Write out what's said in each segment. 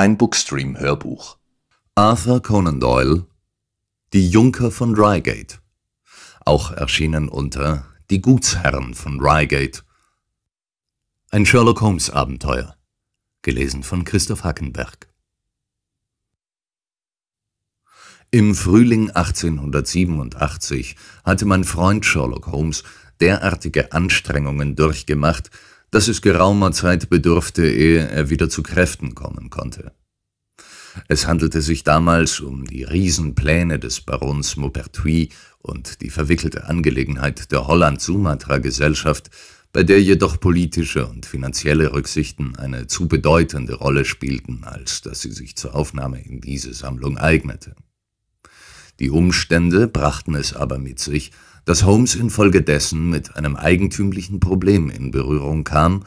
ein Bookstream-Hörbuch. Arthur Conan Doyle Die Junker von Reigate, auch erschienen unter Die Gutsherren von Reigate. Ein Sherlock Holmes Abenteuer, gelesen von Christoph Hackenberg. Im Frühling 1887 hatte mein Freund Sherlock Holmes derartige Anstrengungen durchgemacht, dass es geraumer Zeit bedurfte, ehe er wieder zu Kräften kommen konnte. Es handelte sich damals um die Riesenpläne des Barons Maupertuis und die verwickelte Angelegenheit der Holland-Sumatra-Gesellschaft, bei der jedoch politische und finanzielle Rücksichten eine zu bedeutende Rolle spielten, als dass sie sich zur Aufnahme in diese Sammlung eignete. Die Umstände brachten es aber mit sich, dass Holmes infolgedessen mit einem eigentümlichen Problem in Berührung kam,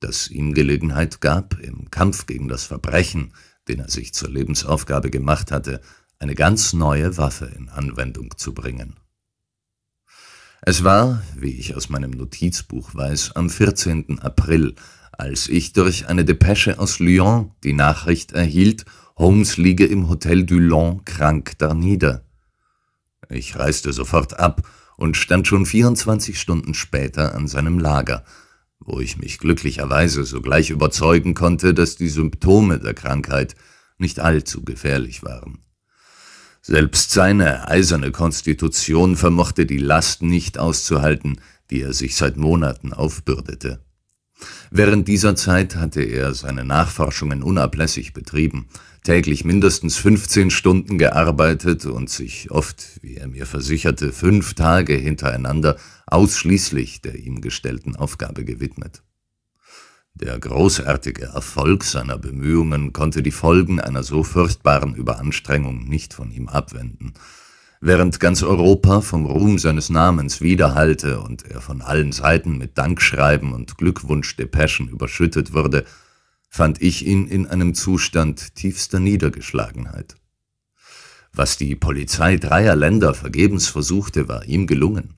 das ihm Gelegenheit gab, im Kampf gegen das Verbrechen, den er sich zur Lebensaufgabe gemacht hatte, eine ganz neue Waffe in Anwendung zu bringen. Es war, wie ich aus meinem Notizbuch weiß, am 14. April, als ich durch eine Depesche aus Lyon die Nachricht erhielt, Holmes liege im Hotel du Dulon krank darnieder. Ich reiste sofort ab und stand schon 24 Stunden später an seinem Lager, wo ich mich glücklicherweise sogleich überzeugen konnte, dass die Symptome der Krankheit nicht allzu gefährlich waren. Selbst seine eiserne Konstitution vermochte die Last nicht auszuhalten, die er sich seit Monaten aufbürdete. Während dieser Zeit hatte er seine Nachforschungen unablässig betrieben, täglich mindestens 15 Stunden gearbeitet und sich oft, wie er mir versicherte, fünf Tage hintereinander ausschließlich der ihm gestellten Aufgabe gewidmet. Der großartige Erfolg seiner Bemühungen konnte die Folgen einer so furchtbaren Überanstrengung nicht von ihm abwenden, Während ganz Europa vom Ruhm seines Namens widerhallte und er von allen Seiten mit Dankschreiben und Glückwunschdepeschen überschüttet wurde, fand ich ihn in einem Zustand tiefster Niedergeschlagenheit. Was die Polizei dreier Länder vergebens versuchte, war ihm gelungen.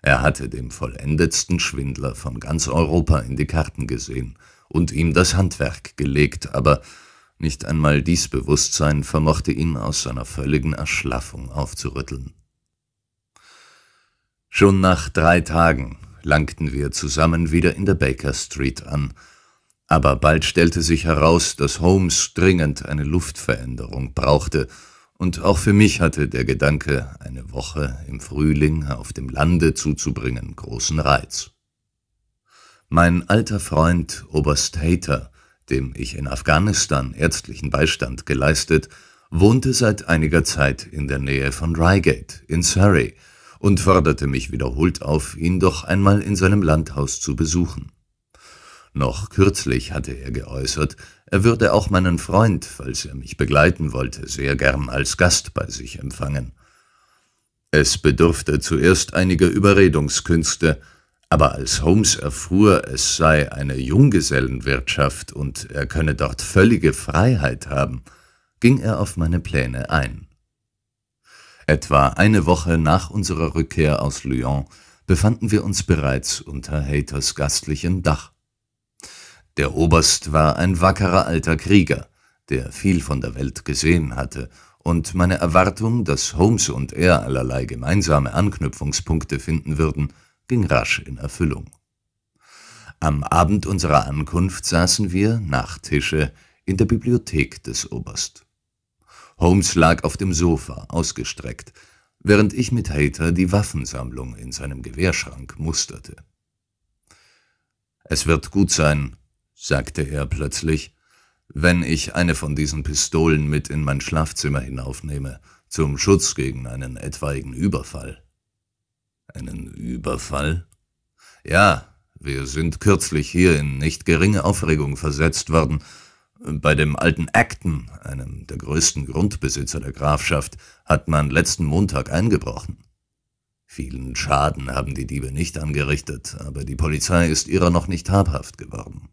Er hatte dem vollendetsten Schwindler von ganz Europa in die Karten gesehen und ihm das Handwerk gelegt, aber nicht einmal dies Bewusstsein vermochte ihn aus seiner völligen Erschlaffung aufzurütteln. Schon nach drei Tagen langten wir zusammen wieder in der Baker Street an, aber bald stellte sich heraus, dass Holmes dringend eine Luftveränderung brauchte, und auch für mich hatte der Gedanke, eine Woche im Frühling auf dem Lande zuzubringen, großen Reiz. Mein alter Freund Oberst Hater dem ich in Afghanistan ärztlichen Beistand geleistet, wohnte seit einiger Zeit in der Nähe von Reigate in Surrey und forderte mich wiederholt auf, ihn doch einmal in seinem Landhaus zu besuchen. Noch kürzlich hatte er geäußert, er würde auch meinen Freund, falls er mich begleiten wollte, sehr gern als Gast bei sich empfangen. Es bedurfte zuerst einiger Überredungskünste, aber als Holmes erfuhr, es sei eine Junggesellenwirtschaft und er könne dort völlige Freiheit haben, ging er auf meine Pläne ein. Etwa eine Woche nach unserer Rückkehr aus Lyon befanden wir uns bereits unter Haters gastlichem Dach. Der Oberst war ein wackerer alter Krieger, der viel von der Welt gesehen hatte, und meine Erwartung, dass Holmes und er allerlei gemeinsame Anknüpfungspunkte finden würden, ging rasch in Erfüllung. Am Abend unserer Ankunft saßen wir, nach Tische, in der Bibliothek des Oberst. Holmes lag auf dem Sofa, ausgestreckt, während ich mit Hater die Waffensammlung in seinem Gewehrschrank musterte. »Es wird gut sein«, sagte er plötzlich, »wenn ich eine von diesen Pistolen mit in mein Schlafzimmer hinaufnehme, zum Schutz gegen einen etwaigen Überfall.« einen Überfall? Ja, wir sind kürzlich hier in nicht geringe Aufregung versetzt worden. Bei dem alten Acton, einem der größten Grundbesitzer der Grafschaft, hat man letzten Montag eingebrochen. Vielen Schaden haben die Diebe nicht angerichtet, aber die Polizei ist ihrer noch nicht habhaft geworden.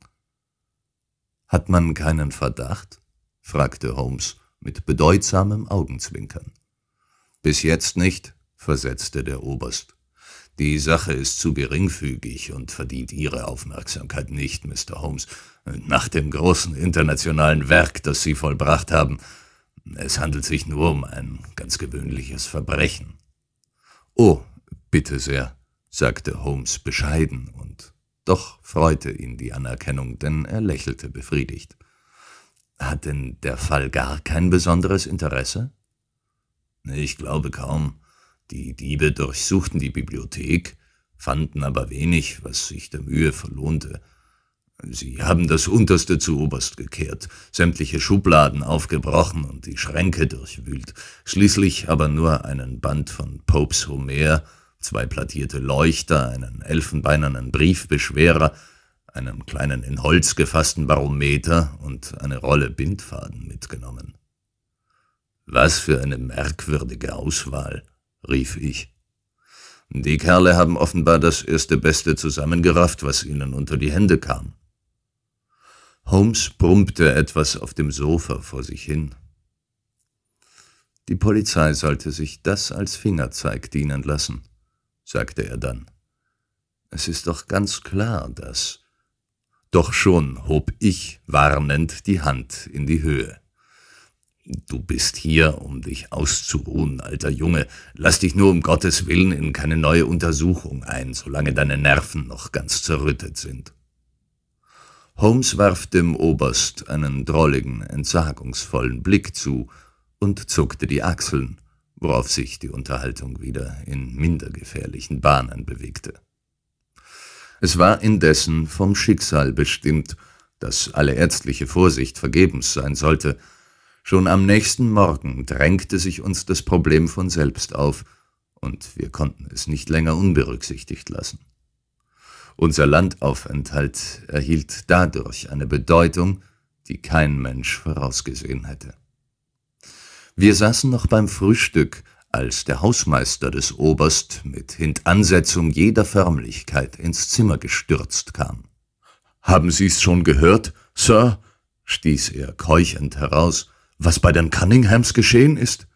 Hat man keinen Verdacht? fragte Holmes mit bedeutsamem Augenzwinkern. Bis jetzt nicht, versetzte der Oberst. Die Sache ist zu geringfügig und verdient Ihre Aufmerksamkeit nicht, Mr. Holmes. Nach dem großen internationalen Werk, das Sie vollbracht haben, es handelt sich nur um ein ganz gewöhnliches Verbrechen. Oh, bitte sehr, sagte Holmes bescheiden, und doch freute ihn die Anerkennung, denn er lächelte befriedigt. Hat denn der Fall gar kein besonderes Interesse? Ich glaube kaum. Die Diebe durchsuchten die Bibliothek, fanden aber wenig, was sich der Mühe verlohnte. Sie haben das Unterste zu Oberst gekehrt, sämtliche Schubladen aufgebrochen und die Schränke durchwühlt, schließlich aber nur einen Band von Popes Homer, zwei plattierte Leuchter, einen elfenbeinernen Briefbeschwerer, einen kleinen in Holz gefassten Barometer und eine Rolle Bindfaden mitgenommen. Was für eine merkwürdige Auswahl rief ich. Die Kerle haben offenbar das erste Beste zusammengerafft, was ihnen unter die Hände kam. Holmes brummte etwas auf dem Sofa vor sich hin. Die Polizei sollte sich das als Fingerzeig dienen lassen, sagte er dann. Es ist doch ganz klar, dass. Doch schon hob ich warnend die Hand in die Höhe. Du bist hier, um dich auszuruhen, alter Junge. Lass dich nur um Gottes Willen in keine neue Untersuchung ein, solange deine Nerven noch ganz zerrüttet sind. Holmes warf dem Oberst einen drolligen, entsagungsvollen Blick zu und zuckte die Achseln, worauf sich die Unterhaltung wieder in minder gefährlichen Bahnen bewegte. Es war indessen vom Schicksal bestimmt, dass alle ärztliche Vorsicht vergebens sein sollte – Schon am nächsten Morgen drängte sich uns das Problem von selbst auf, und wir konnten es nicht länger unberücksichtigt lassen. Unser Landaufenthalt erhielt dadurch eine Bedeutung, die kein Mensch vorausgesehen hätte. Wir saßen noch beim Frühstück, als der Hausmeister des Oberst mit Hintansetzung jeder Förmlichkeit ins Zimmer gestürzt kam. Haben Sie's schon gehört, Sir? stieß er keuchend heraus was bei den Cunninghams geschehen ist?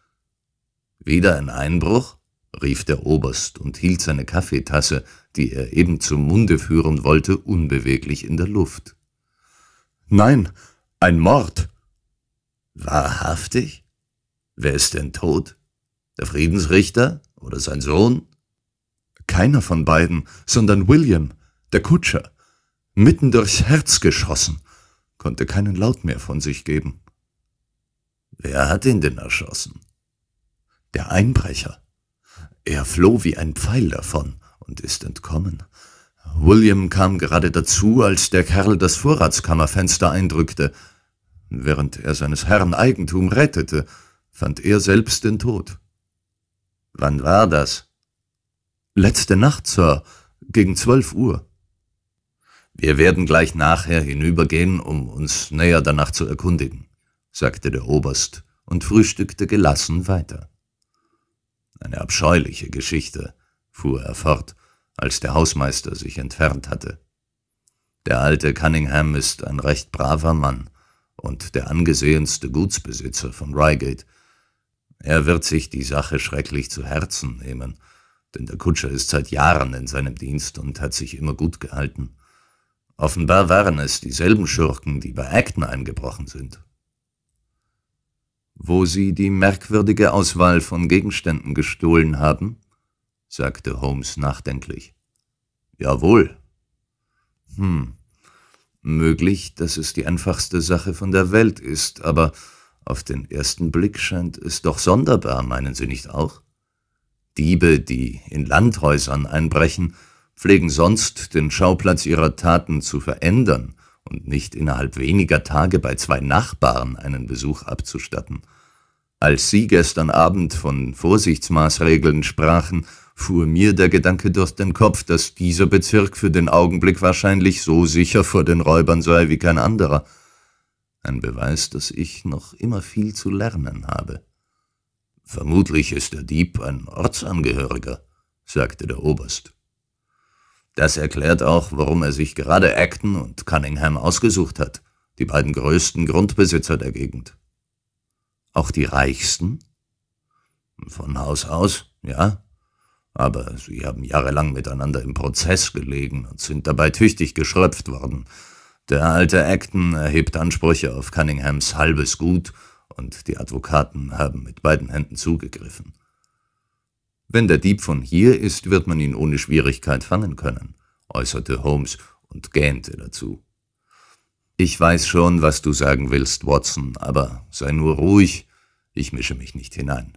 Wieder ein Einbruch? rief der Oberst und hielt seine Kaffeetasse, die er eben zum Munde führen wollte, unbeweglich in der Luft. Nein, ein Mord. Wahrhaftig? Wer ist denn tot? Der Friedensrichter oder sein Sohn? Keiner von beiden, sondern William, der Kutscher, mitten durchs Herz geschossen, konnte keinen Laut mehr von sich geben. Wer hat ihn denn erschossen? Der Einbrecher. Er floh wie ein Pfeil davon und ist entkommen. William kam gerade dazu, als der Kerl das Vorratskammerfenster eindrückte. Während er seines Herrn Eigentum rettete, fand er selbst den Tod. Wann war das? Letzte Nacht, Sir, gegen zwölf Uhr. Wir werden gleich nachher hinübergehen, um uns näher danach zu erkundigen sagte der Oberst und frühstückte gelassen weiter. Eine abscheuliche Geschichte, fuhr er fort, als der Hausmeister sich entfernt hatte. Der alte Cunningham ist ein recht braver Mann und der angesehenste Gutsbesitzer von Reigate. Er wird sich die Sache schrecklich zu Herzen nehmen, denn der Kutscher ist seit Jahren in seinem Dienst und hat sich immer gut gehalten. Offenbar waren es dieselben Schurken, die bei Acton eingebrochen sind wo Sie die merkwürdige Auswahl von Gegenständen gestohlen haben? sagte Holmes nachdenklich. Jawohl. Hm. Möglich, dass es die einfachste Sache von der Welt ist, aber auf den ersten Blick scheint es doch sonderbar, meinen Sie nicht auch? Diebe, die in Landhäusern einbrechen, pflegen sonst den Schauplatz ihrer Taten zu verändern, und nicht innerhalb weniger Tage bei zwei Nachbarn einen Besuch abzustatten. Als Sie gestern Abend von Vorsichtsmaßregeln sprachen, fuhr mir der Gedanke durch den Kopf, dass dieser Bezirk für den Augenblick wahrscheinlich so sicher vor den Räubern sei wie kein anderer. Ein Beweis, dass ich noch immer viel zu lernen habe. Vermutlich ist der Dieb ein Ortsangehöriger, sagte der Oberst. Das erklärt auch, warum er sich gerade Acton und Cunningham ausgesucht hat, die beiden größten Grundbesitzer der Gegend. Auch die reichsten? Von Haus aus, ja. Aber sie haben jahrelang miteinander im Prozess gelegen und sind dabei tüchtig geschröpft worden. Der alte Acton erhebt Ansprüche auf Cunninghams halbes Gut und die Advokaten haben mit beiden Händen zugegriffen. Wenn der Dieb von hier ist, wird man ihn ohne Schwierigkeit fangen können, äußerte Holmes und gähnte dazu. Ich weiß schon, was du sagen willst, Watson, aber sei nur ruhig, ich mische mich nicht hinein.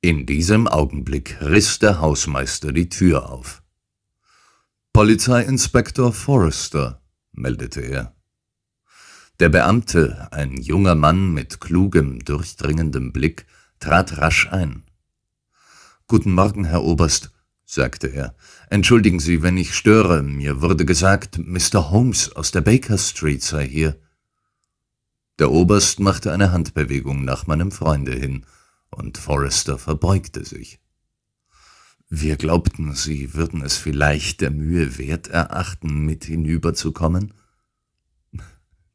In diesem Augenblick riss der Hausmeister die Tür auf. Polizeiinspektor Forrester, meldete er. Der Beamte, ein junger Mann mit klugem, durchdringendem Blick, trat rasch ein. Guten Morgen, Herr Oberst, sagte er. Entschuldigen Sie, wenn ich störe. Mir wurde gesagt, Mr. Holmes aus der Baker Street sei hier. Der Oberst machte eine Handbewegung nach meinem Freunde hin, und Forrester verbeugte sich. Wir glaubten, Sie würden es vielleicht der Mühe wert erachten, mit hinüberzukommen.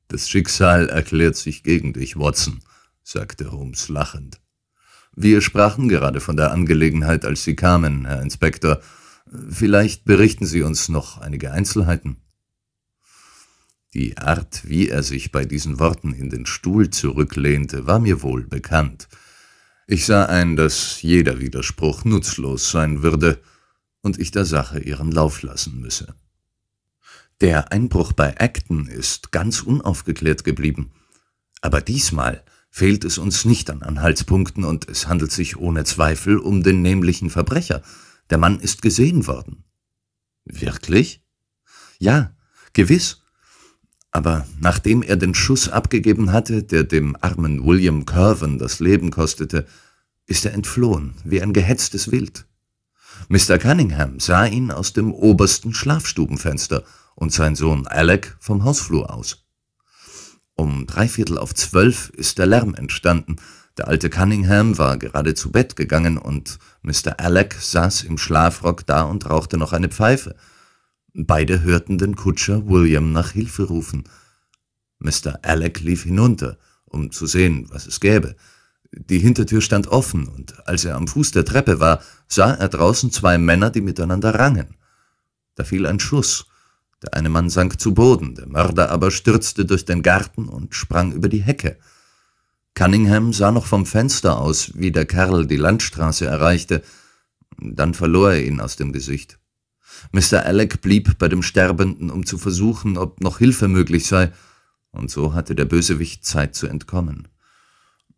Das Schicksal erklärt sich gegen dich, Watson, sagte Holmes lachend. Wir sprachen gerade von der Angelegenheit, als Sie kamen, Herr Inspektor. Vielleicht berichten Sie uns noch einige Einzelheiten. Die Art, wie er sich bei diesen Worten in den Stuhl zurücklehnte, war mir wohl bekannt. Ich sah ein, dass jeder Widerspruch nutzlos sein würde und ich der Sache ihren Lauf lassen müsse. Der Einbruch bei Acton ist ganz unaufgeklärt geblieben, aber diesmal fehlt es uns nicht an Anhaltspunkten und es handelt sich ohne Zweifel um den nämlichen Verbrecher. Der Mann ist gesehen worden. Wirklich? Ja, gewiss. Aber nachdem er den Schuss abgegeben hatte, der dem armen William Curven das Leben kostete, ist er entflohen, wie ein gehetztes Wild. Mr. Cunningham sah ihn aus dem obersten Schlafstubenfenster und sein Sohn Alec vom Hausflur aus. Um drei Viertel auf zwölf ist der Lärm entstanden. Der alte Cunningham war gerade zu Bett gegangen und Mr. Alec saß im Schlafrock da und rauchte noch eine Pfeife. Beide hörten den Kutscher William nach Hilfe rufen. Mr. Alec lief hinunter, um zu sehen, was es gäbe. Die Hintertür stand offen, und als er am Fuß der Treppe war, sah er draußen zwei Männer, die miteinander rangen. Da fiel ein Schuss, der eine Mann sank zu Boden, der Mörder aber stürzte durch den Garten und sprang über die Hecke. Cunningham sah noch vom Fenster aus, wie der Kerl die Landstraße erreichte, dann verlor er ihn aus dem Gesicht. Mr. Alec blieb bei dem Sterbenden, um zu versuchen, ob noch Hilfe möglich sei, und so hatte der Bösewicht Zeit zu entkommen.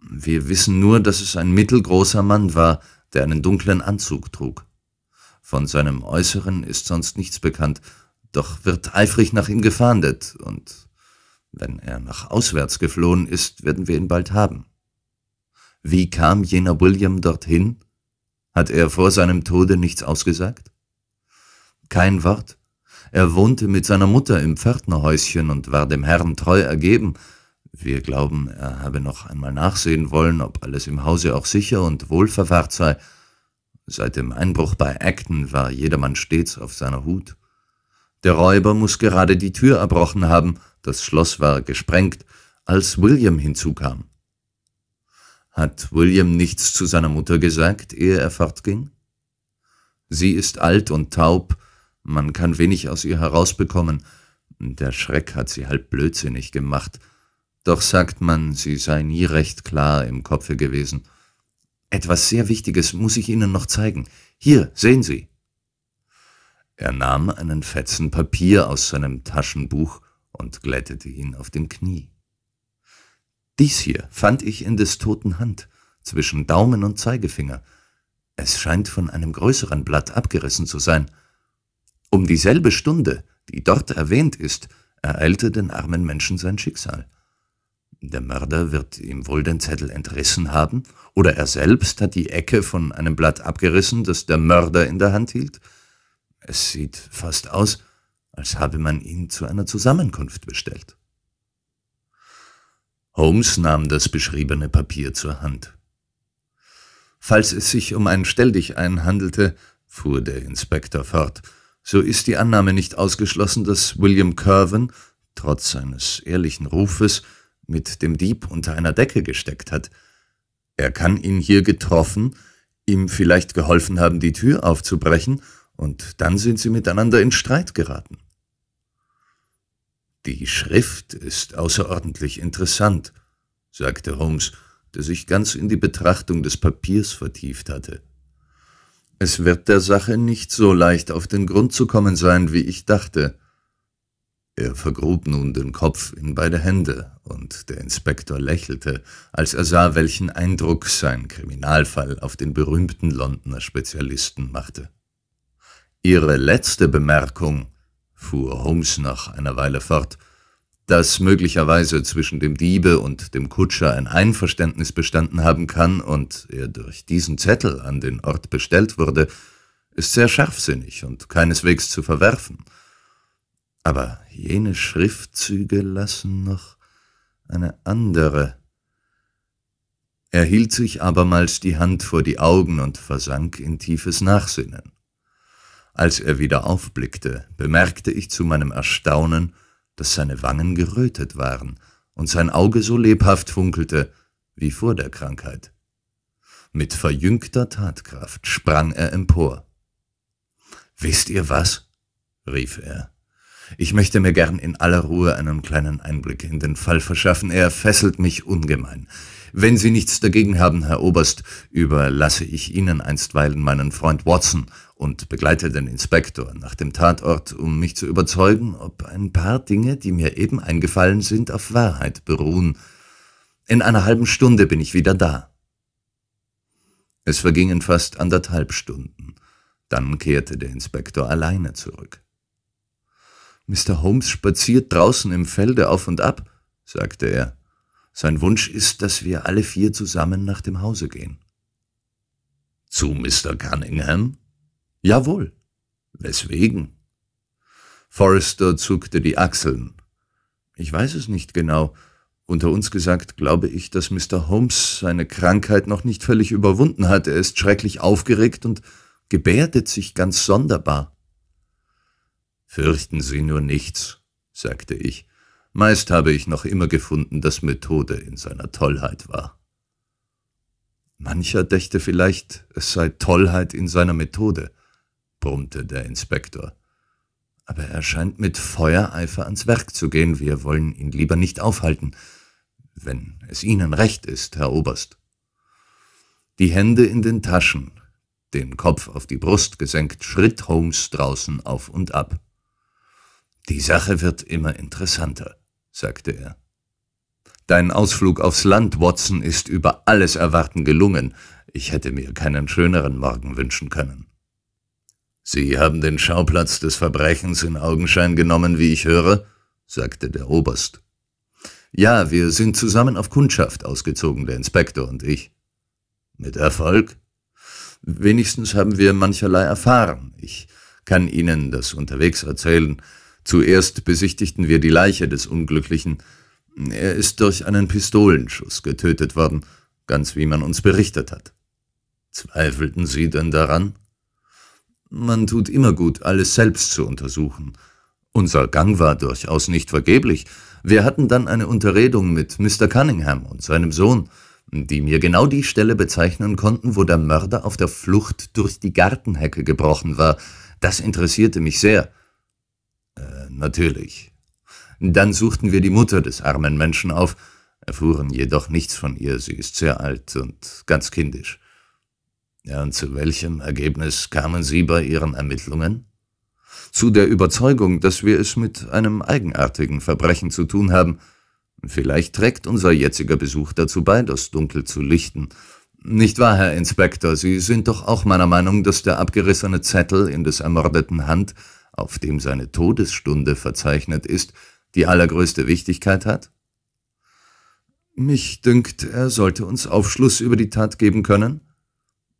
Wir wissen nur, dass es ein mittelgroßer Mann war, der einen dunklen Anzug trug. Von seinem Äußeren ist sonst nichts bekannt, doch wird eifrig nach ihm gefahndet, und wenn er nach auswärts geflohen ist, werden wir ihn bald haben. Wie kam jener William dorthin? Hat er vor seinem Tode nichts ausgesagt? Kein Wort. Er wohnte mit seiner Mutter im Pförtnerhäuschen und war dem Herrn treu ergeben. Wir glauben, er habe noch einmal nachsehen wollen, ob alles im Hause auch sicher und wohlverwahrt sei. Seit dem Einbruch bei Acton war jedermann stets auf seiner Hut. Der Räuber muss gerade die Tür erbrochen haben, das Schloss war gesprengt, als William hinzukam. Hat William nichts zu seiner Mutter gesagt, ehe er fortging? Sie ist alt und taub, man kann wenig aus ihr herausbekommen, der Schreck hat sie halb blödsinnig gemacht, doch sagt man, sie sei nie recht klar im Kopfe gewesen. Etwas sehr Wichtiges muss ich Ihnen noch zeigen. Hier, sehen Sie. Er nahm einen Fetzen Papier aus seinem Taschenbuch und glättete ihn auf dem Knie. Dies hier fand ich in des toten Hand, zwischen Daumen und Zeigefinger. Es scheint von einem größeren Blatt abgerissen zu sein. Um dieselbe Stunde, die dort erwähnt ist, ereilte den armen Menschen sein Schicksal. Der Mörder wird ihm wohl den Zettel entrissen haben, oder er selbst hat die Ecke von einem Blatt abgerissen, das der Mörder in der Hand hielt, es sieht fast aus, als habe man ihn zu einer Zusammenkunft bestellt. Holmes nahm das beschriebene Papier zur Hand. Falls es sich um ein Stelldichein handelte, fuhr der Inspektor fort, so ist die Annahme nicht ausgeschlossen, dass William Curven, trotz seines ehrlichen Rufes, mit dem Dieb unter einer Decke gesteckt hat. Er kann ihn hier getroffen, ihm vielleicht geholfen haben, die Tür aufzubrechen und dann sind sie miteinander in Streit geraten. Die Schrift ist außerordentlich interessant, sagte Holmes, der sich ganz in die Betrachtung des Papiers vertieft hatte. Es wird der Sache nicht so leicht auf den Grund zu kommen sein, wie ich dachte. Er vergrub nun den Kopf in beide Hände, und der Inspektor lächelte, als er sah, welchen Eindruck sein Kriminalfall auf den berühmten Londoner Spezialisten machte. Ihre letzte Bemerkung, fuhr Holmes nach einer Weile fort, dass möglicherweise zwischen dem Diebe und dem Kutscher ein Einverständnis bestanden haben kann und er durch diesen Zettel an den Ort bestellt wurde, ist sehr scharfsinnig und keineswegs zu verwerfen. Aber jene Schriftzüge lassen noch eine andere. Er hielt sich abermals die Hand vor die Augen und versank in tiefes Nachsinnen. Als er wieder aufblickte, bemerkte ich zu meinem Erstaunen, dass seine Wangen gerötet waren und sein Auge so lebhaft funkelte wie vor der Krankheit. Mit verjüngter Tatkraft sprang er empor. Wisst ihr was? rief er. Ich möchte mir gern in aller Ruhe einen kleinen Einblick in den Fall verschaffen. Er fesselt mich ungemein. Wenn Sie nichts dagegen haben, Herr Oberst, überlasse ich Ihnen einstweilen meinen Freund Watson, und begleite den Inspektor nach dem Tatort, um mich zu überzeugen, ob ein paar Dinge, die mir eben eingefallen sind, auf Wahrheit beruhen. In einer halben Stunde bin ich wieder da. Es vergingen fast anderthalb Stunden. Dann kehrte der Inspektor alleine zurück. Mr. Holmes spaziert draußen im Felde auf und ab, sagte er. Sein Wunsch ist, dass wir alle vier zusammen nach dem Hause gehen. Zu Mr. Cunningham? Jawohl. Weswegen? Forrester zuckte die Achseln. Ich weiß es nicht genau. Unter uns gesagt glaube ich, dass Mr. Holmes seine Krankheit noch nicht völlig überwunden hat. Er ist schrecklich aufgeregt und gebärdet sich ganz sonderbar. Fürchten Sie nur nichts, sagte ich. Meist habe ich noch immer gefunden, dass Methode in seiner Tollheit war. Mancher dächte vielleicht, es sei Tollheit in seiner Methode brummte der Inspektor. Aber er scheint mit Feuereifer ans Werk zu gehen. Wir wollen ihn lieber nicht aufhalten, wenn es Ihnen recht ist, Herr Oberst. Die Hände in den Taschen, den Kopf auf die Brust gesenkt, schritt Holmes draußen auf und ab. Die Sache wird immer interessanter, sagte er. Dein Ausflug aufs Land, Watson, ist über alles Erwarten gelungen. Ich hätte mir keinen schöneren Morgen wünschen können. Sie haben den Schauplatz des Verbrechens in Augenschein genommen, wie ich höre, sagte der Oberst. Ja, wir sind zusammen auf Kundschaft ausgezogen, der Inspektor und ich. Mit Erfolg? Wenigstens haben wir mancherlei erfahren. Ich kann Ihnen das unterwegs erzählen. Zuerst besichtigten wir die Leiche des Unglücklichen. Er ist durch einen Pistolenschuss getötet worden, ganz wie man uns berichtet hat. Zweifelten Sie denn daran? Man tut immer gut, alles selbst zu untersuchen. Unser Gang war durchaus nicht vergeblich. Wir hatten dann eine Unterredung mit Mr. Cunningham und seinem Sohn, die mir genau die Stelle bezeichnen konnten, wo der Mörder auf der Flucht durch die Gartenhecke gebrochen war. Das interessierte mich sehr. Äh, natürlich. Dann suchten wir die Mutter des armen Menschen auf, erfuhren jedoch nichts von ihr, sie ist sehr alt und ganz kindisch. Ja, und zu welchem Ergebnis kamen Sie bei Ihren Ermittlungen? Zu der Überzeugung, dass wir es mit einem eigenartigen Verbrechen zu tun haben. Vielleicht trägt unser jetziger Besuch dazu bei, das Dunkel zu lichten. Nicht wahr, Herr Inspektor, Sie sind doch auch meiner Meinung, dass der abgerissene Zettel in des ermordeten Hand, auf dem seine Todesstunde verzeichnet ist, die allergrößte Wichtigkeit hat? Mich dünkt, er sollte uns Aufschluss über die Tat geben können.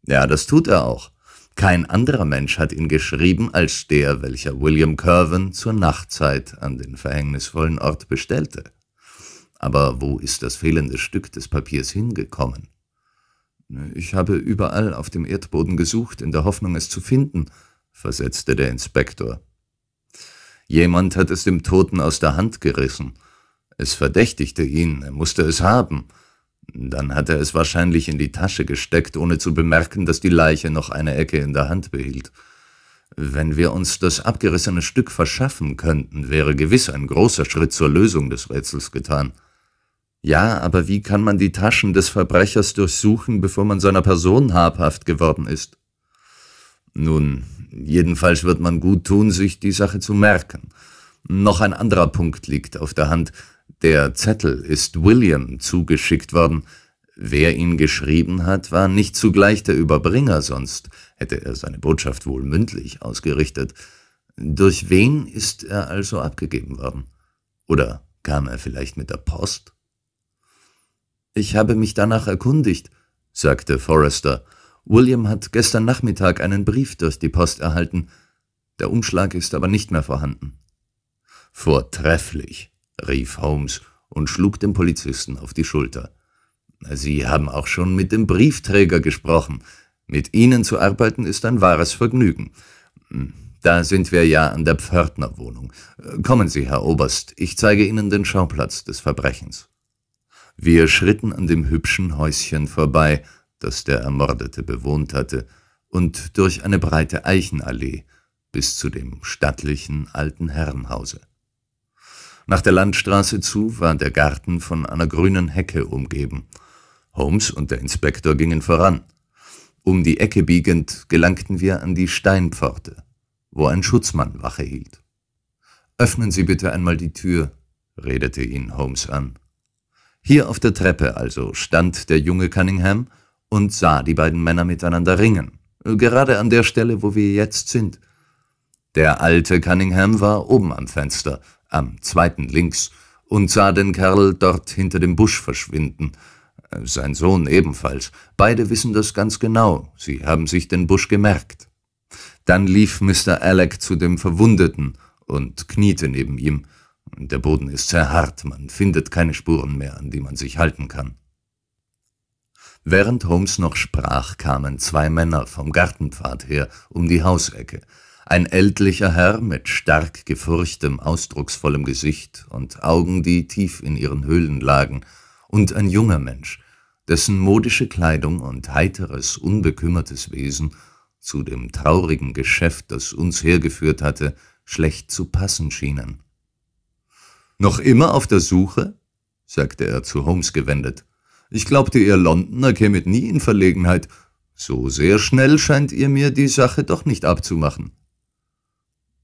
Ja, das tut er auch. Kein anderer Mensch hat ihn geschrieben als der, welcher William Curwen zur Nachtzeit an den verhängnisvollen Ort bestellte. Aber wo ist das fehlende Stück des Papiers hingekommen? Ich habe überall auf dem Erdboden gesucht, in der Hoffnung, es zu finden, versetzte der Inspektor. Jemand hat es dem Toten aus der Hand gerissen. Es verdächtigte ihn, er musste es haben, dann hat er es wahrscheinlich in die Tasche gesteckt, ohne zu bemerken, dass die Leiche noch eine Ecke in der Hand behielt. Wenn wir uns das abgerissene Stück verschaffen könnten, wäre gewiss ein großer Schritt zur Lösung des Rätsels getan. Ja, aber wie kann man die Taschen des Verbrechers durchsuchen, bevor man seiner Person habhaft geworden ist? Nun, jedenfalls wird man gut tun, sich die Sache zu merken. Noch ein anderer Punkt liegt auf der Hand. Der Zettel ist William zugeschickt worden. Wer ihn geschrieben hat, war nicht zugleich der Überbringer, sonst hätte er seine Botschaft wohl mündlich ausgerichtet. Durch wen ist er also abgegeben worden? Oder kam er vielleicht mit der Post? Ich habe mich danach erkundigt, sagte Forrester. William hat gestern Nachmittag einen Brief durch die Post erhalten. Der Umschlag ist aber nicht mehr vorhanden. Vortrefflich, rief Holmes und schlug den Polizisten auf die Schulter. Sie haben auch schon mit dem Briefträger gesprochen. Mit Ihnen zu arbeiten ist ein wahres Vergnügen. Da sind wir ja an der Pförtnerwohnung. Kommen Sie, Herr Oberst, ich zeige Ihnen den Schauplatz des Verbrechens. Wir schritten an dem hübschen Häuschen vorbei, das der Ermordete bewohnt hatte, und durch eine breite Eichenallee bis zu dem stattlichen alten Herrenhause. Nach der Landstraße zu war der Garten von einer grünen Hecke umgeben. Holmes und der Inspektor gingen voran. Um die Ecke biegend gelangten wir an die Steinpforte, wo ein Schutzmann Wache hielt. Öffnen Sie bitte einmal die Tür, redete ihn Holmes an. Hier auf der Treppe also stand der junge Cunningham und sah die beiden Männer miteinander ringen, gerade an der Stelle, wo wir jetzt sind. Der alte Cunningham war oben am Fenster am zweiten links, und sah den Kerl dort hinter dem Busch verschwinden. Äh, sein Sohn ebenfalls. Beide wissen das ganz genau. Sie haben sich den Busch gemerkt. Dann lief Mr. Alec zu dem Verwundeten und kniete neben ihm. Der Boden ist sehr hart, man findet keine Spuren mehr, an die man sich halten kann. Während Holmes noch sprach, kamen zwei Männer vom Gartenpfad her um die Hausecke ein ältlicher Herr mit stark gefurchtem, ausdrucksvollem Gesicht und Augen, die tief in ihren Höhlen lagen, und ein junger Mensch, dessen modische Kleidung und heiteres, unbekümmertes Wesen zu dem traurigen Geschäft, das uns hergeführt hatte, schlecht zu passen schienen. »Noch immer auf der Suche?« sagte er zu Holmes gewendet. »Ich glaubte, ihr Londoner kämet nie in Verlegenheit. So sehr schnell scheint ihr mir die Sache doch nicht abzumachen.«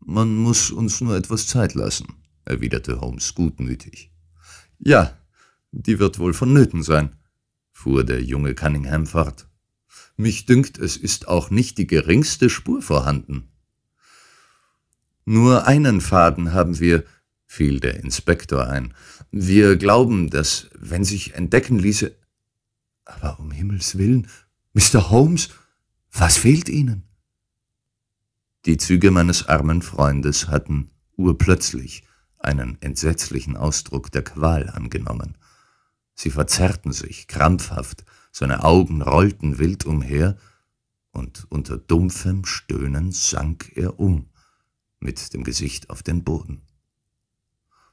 man muss uns nur etwas Zeit lassen, erwiderte Holmes gutmütig. Ja, die wird wohl vonnöten sein, fuhr der junge Cunningham fort. Mich dünkt, es ist auch nicht die geringste Spur vorhanden. Nur einen Faden haben wir, fiel der Inspektor ein. Wir glauben, dass, wenn sich entdecken ließe. Aber um Himmels willen, Mr. Holmes, was fehlt Ihnen? Die Züge meines armen Freundes hatten urplötzlich einen entsetzlichen Ausdruck der Qual angenommen. Sie verzerrten sich krampfhaft, seine Augen rollten wild umher, und unter dumpfem Stöhnen sank er um, mit dem Gesicht auf den Boden.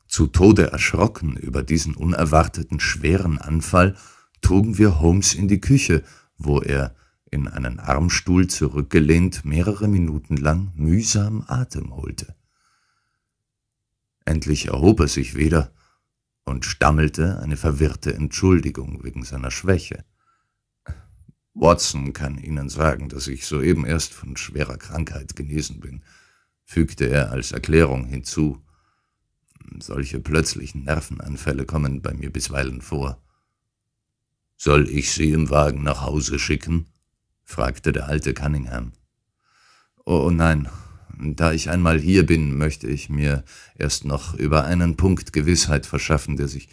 Zu Tode erschrocken über diesen unerwarteten schweren Anfall, trugen wir Holmes in die Küche, wo er in einen Armstuhl zurückgelehnt, mehrere Minuten lang mühsam Atem holte. Endlich erhob er sich wieder und stammelte eine verwirrte Entschuldigung wegen seiner Schwäche. Watson kann Ihnen sagen, dass ich soeben erst von schwerer Krankheit genesen bin, fügte er als Erklärung hinzu. Solche plötzlichen Nervenanfälle kommen bei mir bisweilen vor. Soll ich Sie im Wagen nach Hause schicken? fragte der alte Cunningham. Oh, oh nein, da ich einmal hier bin, möchte ich mir erst noch über einen Punkt Gewissheit verschaffen, der sich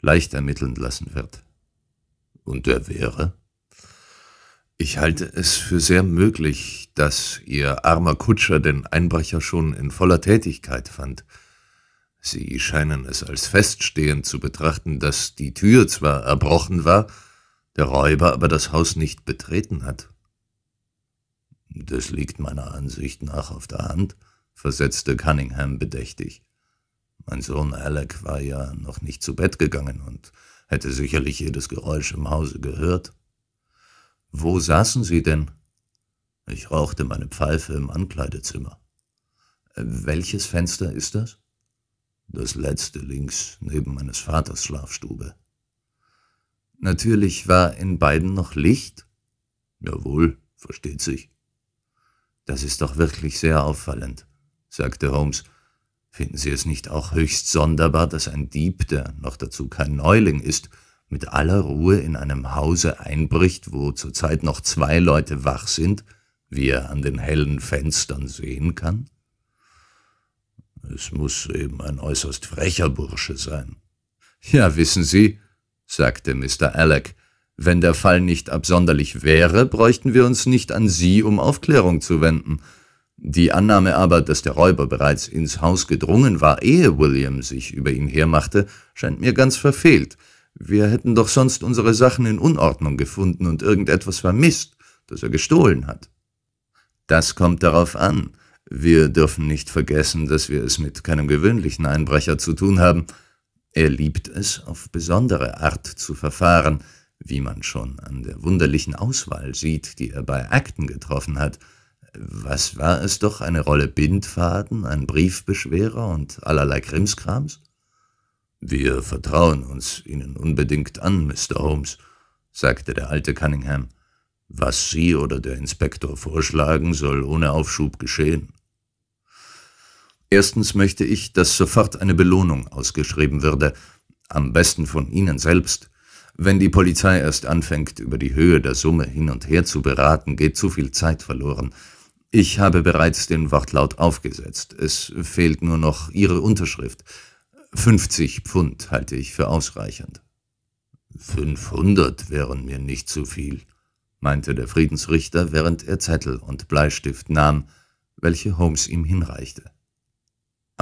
leicht ermitteln lassen wird. Und der wäre? Ich halte es für sehr möglich, dass Ihr armer Kutscher den Einbrecher schon in voller Tätigkeit fand. Sie scheinen es als feststehend zu betrachten, dass die Tür zwar erbrochen war, der Räuber aber das Haus nicht betreten hat. Das liegt meiner Ansicht nach auf der Hand, versetzte Cunningham bedächtig. Mein Sohn Alec war ja noch nicht zu Bett gegangen und hätte sicherlich jedes Geräusch im Hause gehört. Wo saßen Sie denn? Ich rauchte meine Pfeife im Ankleidezimmer. Welches Fenster ist das? Das letzte links neben meines Vaters Schlafstube. Natürlich war in beiden noch Licht? Jawohl, versteht sich. Das ist doch wirklich sehr auffallend, sagte Holmes. Finden Sie es nicht auch höchst sonderbar, dass ein Dieb, der noch dazu kein Neuling ist, mit aller Ruhe in einem Hause einbricht, wo zurzeit noch zwei Leute wach sind, wie er an den hellen Fenstern sehen kann? Es muss eben ein äußerst frecher Bursche sein. Ja, wissen Sie, sagte Mr. Alec. Wenn der Fall nicht absonderlich wäre, bräuchten wir uns nicht an Sie, um Aufklärung zu wenden. Die Annahme aber, dass der Räuber bereits ins Haus gedrungen war, ehe William sich über ihn hermachte, scheint mir ganz verfehlt. Wir hätten doch sonst unsere Sachen in Unordnung gefunden und irgendetwas vermisst, das er gestohlen hat. Das kommt darauf an. Wir dürfen nicht vergessen, dass wir es mit keinem gewöhnlichen Einbrecher zu tun haben. Er liebt es, auf besondere Art zu verfahren, wie man schon an der wunderlichen Auswahl sieht, die er bei Akten getroffen hat. Was war es doch, eine Rolle Bindfaden, ein Briefbeschwerer und allerlei Krimskrams? »Wir vertrauen uns Ihnen unbedingt an, Mr. Holmes«, sagte der alte Cunningham. »Was Sie oder der Inspektor vorschlagen, soll ohne Aufschub geschehen.« Erstens möchte ich, dass sofort eine Belohnung ausgeschrieben würde, am besten von Ihnen selbst. Wenn die Polizei erst anfängt, über die Höhe der Summe hin und her zu beraten, geht zu viel Zeit verloren. Ich habe bereits den Wortlaut aufgesetzt. Es fehlt nur noch Ihre Unterschrift. 50 Pfund halte ich für ausreichend. 500 wären mir nicht zu viel, meinte der Friedensrichter, während er Zettel und Bleistift nahm, welche Holmes ihm hinreichte.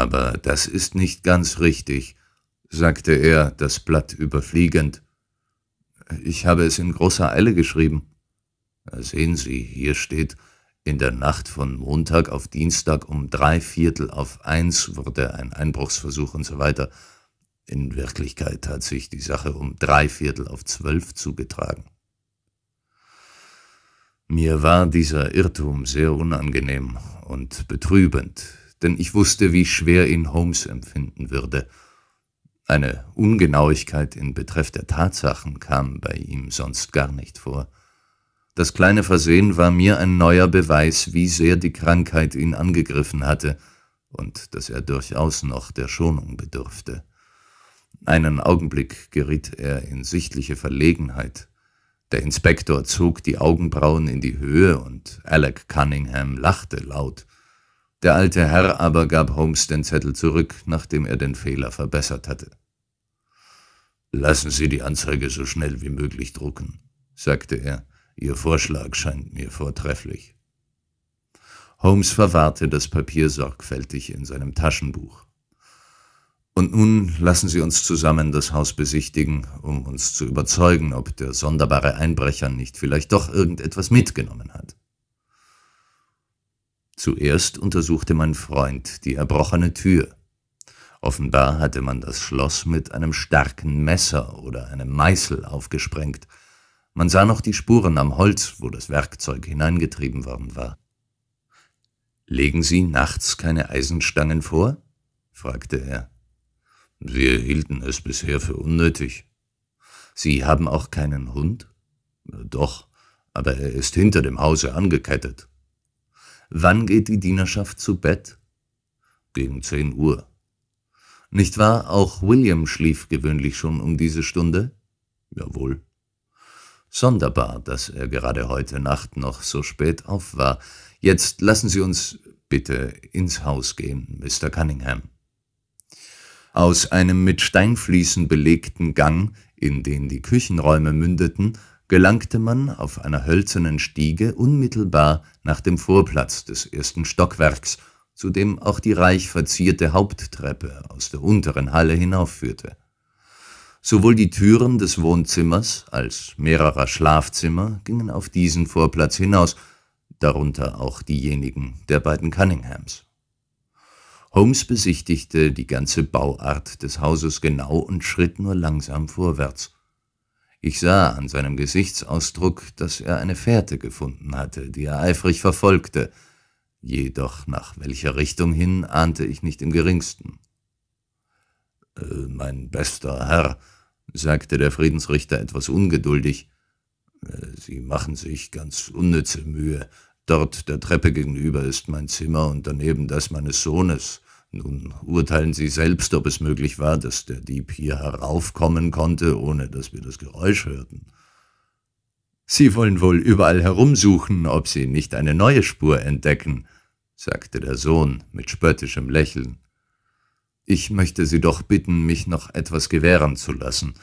Aber das ist nicht ganz richtig, sagte er, das Blatt überfliegend. Ich habe es in großer Eile geschrieben. Sehen Sie, hier steht, in der Nacht von Montag auf Dienstag um drei Viertel auf eins wurde ein Einbruchsversuch und so weiter. In Wirklichkeit hat sich die Sache um drei Viertel auf zwölf zugetragen. Mir war dieser Irrtum sehr unangenehm und betrübend denn ich wusste, wie schwer ihn Holmes empfinden würde. Eine Ungenauigkeit in Betreff der Tatsachen kam bei ihm sonst gar nicht vor. Das kleine Versehen war mir ein neuer Beweis, wie sehr die Krankheit ihn angegriffen hatte und dass er durchaus noch der Schonung bedurfte. Einen Augenblick geriet er in sichtliche Verlegenheit. Der Inspektor zog die Augenbrauen in die Höhe und Alec Cunningham lachte laut. Der alte Herr aber gab Holmes den Zettel zurück, nachdem er den Fehler verbessert hatte. Lassen Sie die Anzeige so schnell wie möglich drucken, sagte er. Ihr Vorschlag scheint mir vortrefflich. Holmes verwahrte das Papier sorgfältig in seinem Taschenbuch. Und nun lassen Sie uns zusammen das Haus besichtigen, um uns zu überzeugen, ob der sonderbare Einbrecher nicht vielleicht doch irgendetwas mitgenommen hat. Zuerst untersuchte mein Freund die erbrochene Tür. Offenbar hatte man das Schloss mit einem starken Messer oder einem Meißel aufgesprengt. Man sah noch die Spuren am Holz, wo das Werkzeug hineingetrieben worden war. »Legen Sie nachts keine Eisenstangen vor?« fragte er. »Wir hielten es bisher für unnötig.« »Sie haben auch keinen Hund?« »Doch, aber er ist hinter dem Hause angekettet.« Wann geht die Dienerschaft zu Bett? Gegen 10 Uhr. Nicht wahr, auch William schlief gewöhnlich schon um diese Stunde? Jawohl. Sonderbar, dass er gerade heute Nacht noch so spät auf war. Jetzt lassen Sie uns bitte ins Haus gehen, Mr. Cunningham. Aus einem mit Steinfliesen belegten Gang, in den die Küchenräume mündeten, gelangte man auf einer hölzernen Stiege unmittelbar nach dem Vorplatz des ersten Stockwerks, zu dem auch die reich verzierte Haupttreppe aus der unteren Halle hinaufführte. Sowohl die Türen des Wohnzimmers als mehrerer Schlafzimmer gingen auf diesen Vorplatz hinaus, darunter auch diejenigen der beiden Cunninghams. Holmes besichtigte die ganze Bauart des Hauses genau und schritt nur langsam vorwärts. Ich sah an seinem Gesichtsausdruck, dass er eine Fährte gefunden hatte, die er eifrig verfolgte, jedoch nach welcher Richtung hin ahnte ich nicht im geringsten. Äh, mein bester Herr, sagte der Friedensrichter etwas ungeduldig, äh, Sie machen sich ganz unnütze Mühe. Dort der Treppe gegenüber ist mein Zimmer und daneben das meines Sohnes. Nun urteilen Sie selbst, ob es möglich war, dass der Dieb hier heraufkommen konnte, ohne dass wir das Geräusch hörten. Sie wollen wohl überall herumsuchen, ob Sie nicht eine neue Spur entdecken, sagte der Sohn mit spöttischem Lächeln. Ich möchte Sie doch bitten, mich noch etwas gewähren zu lassen.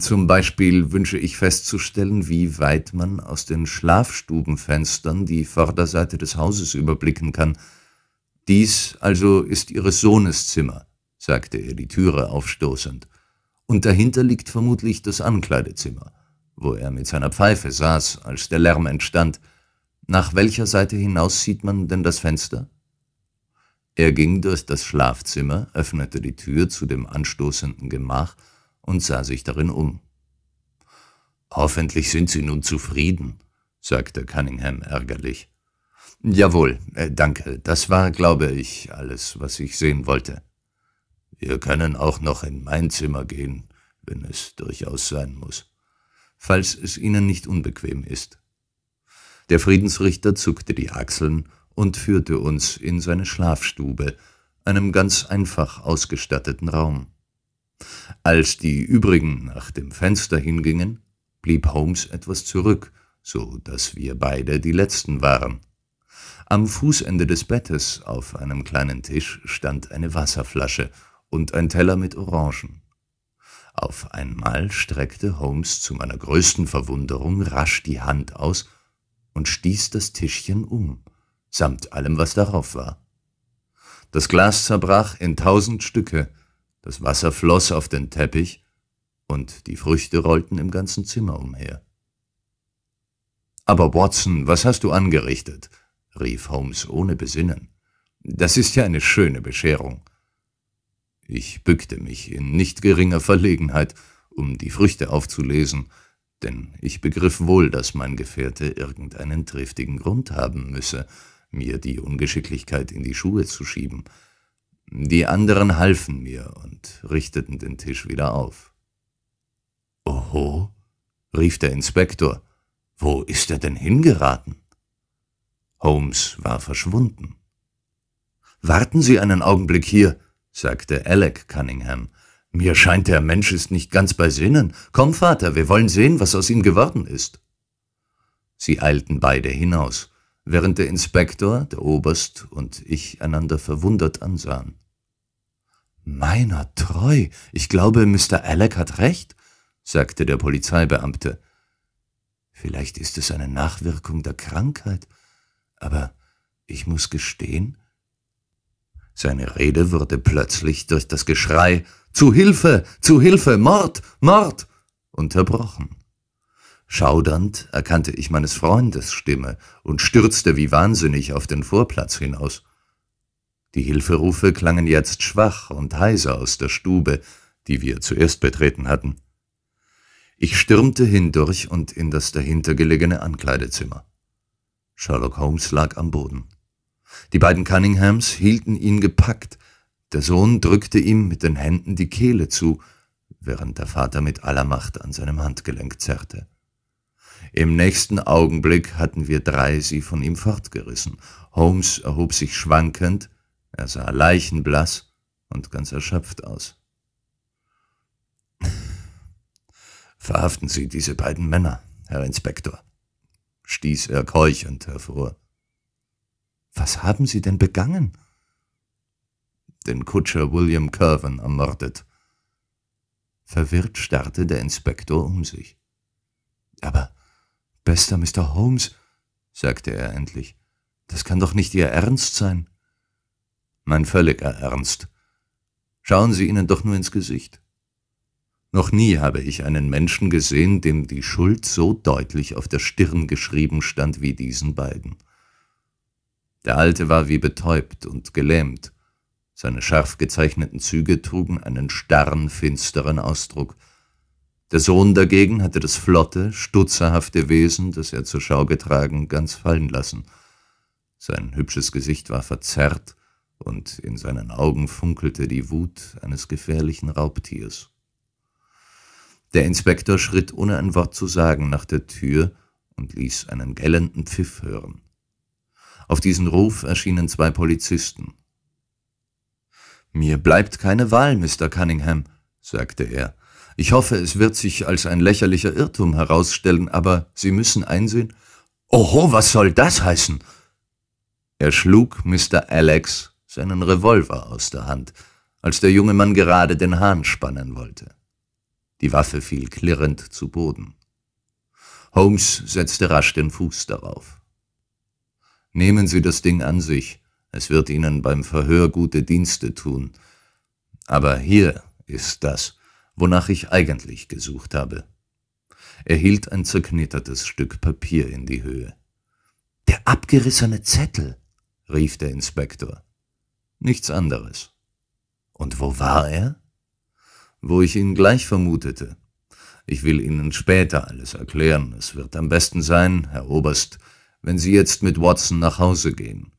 Zum Beispiel wünsche ich festzustellen, wie weit man aus den Schlafstubenfenstern die Vorderseite des Hauses überblicken kann, dies also ist Ihres Sohnes Zimmer, sagte er die Türe aufstoßend. Und dahinter liegt vermutlich das Ankleidezimmer, wo er mit seiner Pfeife saß, als der Lärm entstand. Nach welcher Seite hinaus sieht man denn das Fenster? Er ging durch das Schlafzimmer, öffnete die Tür zu dem anstoßenden Gemach und sah sich darin um. Hoffentlich sind Sie nun zufrieden, sagte Cunningham ärgerlich. Jawohl, äh, danke. Das war, glaube ich, alles, was ich sehen wollte. Wir können auch noch in mein Zimmer gehen, wenn es durchaus sein muss, falls es Ihnen nicht unbequem ist. Der Friedensrichter zuckte die Achseln und führte uns in seine Schlafstube, einem ganz einfach ausgestatteten Raum. Als die übrigen nach dem Fenster hingingen, blieb Holmes etwas zurück, so dass wir beide die Letzten waren. Am Fußende des Bettes, auf einem kleinen Tisch, stand eine Wasserflasche und ein Teller mit Orangen. Auf einmal streckte Holmes zu meiner größten Verwunderung rasch die Hand aus und stieß das Tischchen um, samt allem, was darauf war. Das Glas zerbrach in tausend Stücke, das Wasser floss auf den Teppich, und die Früchte rollten im ganzen Zimmer umher. Aber Watson, was hast du angerichtet? rief Holmes ohne Besinnen. Das ist ja eine schöne Bescherung. Ich bückte mich in nicht geringer Verlegenheit, um die Früchte aufzulesen, denn ich begriff wohl, dass mein Gefährte irgendeinen triftigen Grund haben müsse, mir die Ungeschicklichkeit in die Schuhe zu schieben. Die anderen halfen mir und richteten den Tisch wieder auf. »Oho«, rief der Inspektor, »wo ist er denn hingeraten?« Holmes war verschwunden. Warten Sie einen Augenblick hier, sagte Alec Cunningham. Mir scheint, der Mensch ist nicht ganz bei Sinnen. Komm, Vater, wir wollen sehen, was aus ihm geworden ist. Sie eilten beide hinaus, während der Inspektor, der Oberst und ich einander verwundert ansahen. Meiner treu, ich glaube, Mr. Alec hat recht, sagte der Polizeibeamte. Vielleicht ist es eine Nachwirkung der Krankheit, aber ich muss gestehen, seine Rede wurde plötzlich durch das Geschrei Zu Hilfe, zu Hilfe, Mord, Mord unterbrochen. Schaudernd erkannte ich meines Freundes Stimme und stürzte wie wahnsinnig auf den Vorplatz hinaus. Die Hilferufe klangen jetzt schwach und heiser aus der Stube, die wir zuerst betreten hatten. Ich stürmte hindurch und in das dahinter gelegene Ankleidezimmer. Sherlock Holmes lag am Boden. Die beiden Cunninghams hielten ihn gepackt. Der Sohn drückte ihm mit den Händen die Kehle zu, während der Vater mit aller Macht an seinem Handgelenk zerrte. Im nächsten Augenblick hatten wir drei sie von ihm fortgerissen. Holmes erhob sich schwankend, er sah leichenblass und ganz erschöpft aus. Verhaften Sie diese beiden Männer, Herr Inspektor, stieß er keuchend hervor. Was haben Sie denn begangen? Den Kutscher William Curwen ermordet. Verwirrt starrte der Inspektor um sich. Aber, bester Mr. Holmes, sagte er endlich, das kann doch nicht Ihr Ernst sein. Mein völliger Ernst. Schauen Sie ihnen doch nur ins Gesicht. Noch nie habe ich einen Menschen gesehen, dem die Schuld so deutlich auf der Stirn geschrieben stand wie diesen beiden. Der Alte war wie betäubt und gelähmt. Seine scharf gezeichneten Züge trugen einen starren, finsteren Ausdruck. Der Sohn dagegen hatte das flotte, stutzerhafte Wesen, das er zur Schau getragen, ganz fallen lassen. Sein hübsches Gesicht war verzerrt, und in seinen Augen funkelte die Wut eines gefährlichen Raubtiers. Der Inspektor schritt ohne ein Wort zu sagen nach der Tür und ließ einen gellenden Pfiff hören. Auf diesen Ruf erschienen zwei Polizisten. Mir bleibt keine Wahl, Mr. Cunningham, sagte er. Ich hoffe, es wird sich als ein lächerlicher Irrtum herausstellen, aber Sie müssen einsehen. Oho, was soll das heißen? Er schlug Mr. Alex seinen Revolver aus der Hand, als der junge Mann gerade den Hahn spannen wollte. Die Waffe fiel klirrend zu Boden. Holmes setzte rasch den Fuß darauf. Nehmen Sie das Ding an sich, es wird Ihnen beim Verhör gute Dienste tun. Aber hier ist das, wonach ich eigentlich gesucht habe. Er hielt ein zerknittertes Stück Papier in die Höhe. Der abgerissene Zettel, rief der Inspektor. Nichts anderes. Und wo war er? wo ich ihn gleich vermutete. Ich will Ihnen später alles erklären. Es wird am besten sein, Herr Oberst, wenn Sie jetzt mit Watson nach Hause gehen.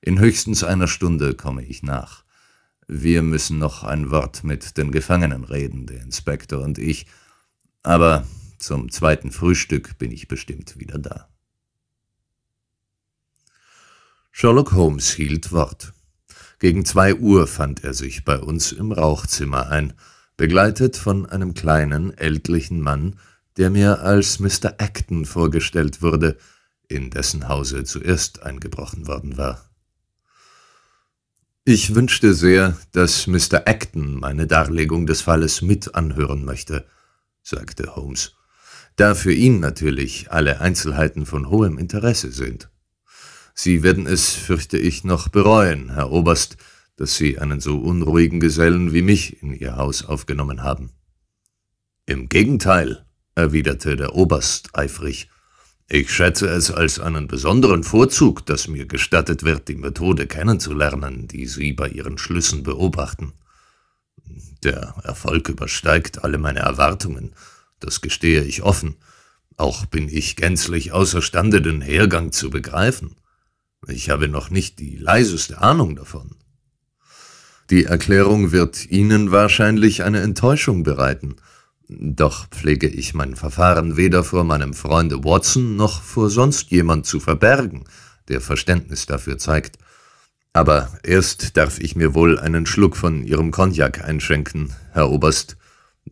In höchstens einer Stunde komme ich nach. Wir müssen noch ein Wort mit den Gefangenen reden, der Inspektor und ich, aber zum zweiten Frühstück bin ich bestimmt wieder da. Sherlock Holmes hielt Wort. Gegen zwei Uhr fand er sich bei uns im Rauchzimmer ein, begleitet von einem kleinen, ältlichen Mann, der mir als Mr. Acton vorgestellt wurde, in dessen Hause zuerst eingebrochen worden war. Ich wünschte sehr, dass Mr. Acton meine Darlegung des Falles mit anhören möchte, sagte Holmes, da für ihn natürlich alle Einzelheiten von hohem Interesse sind. Sie werden es, fürchte ich, noch bereuen, Herr Oberst, dass Sie einen so unruhigen Gesellen wie mich in Ihr Haus aufgenommen haben. Im Gegenteil, erwiderte der Oberst eifrig, ich schätze es als einen besonderen Vorzug, dass mir gestattet wird, die Methode kennenzulernen, die Sie bei Ihren Schlüssen beobachten. Der Erfolg übersteigt alle meine Erwartungen, das gestehe ich offen. Auch bin ich gänzlich außerstande, den Hergang zu begreifen. Ich habe noch nicht die leiseste Ahnung davon. Die Erklärung wird Ihnen wahrscheinlich eine Enttäuschung bereiten. Doch pflege ich mein Verfahren weder vor meinem Freunde Watson noch vor sonst jemand zu verbergen, der Verständnis dafür zeigt. Aber erst darf ich mir wohl einen Schluck von Ihrem Cognac einschenken, Herr Oberst.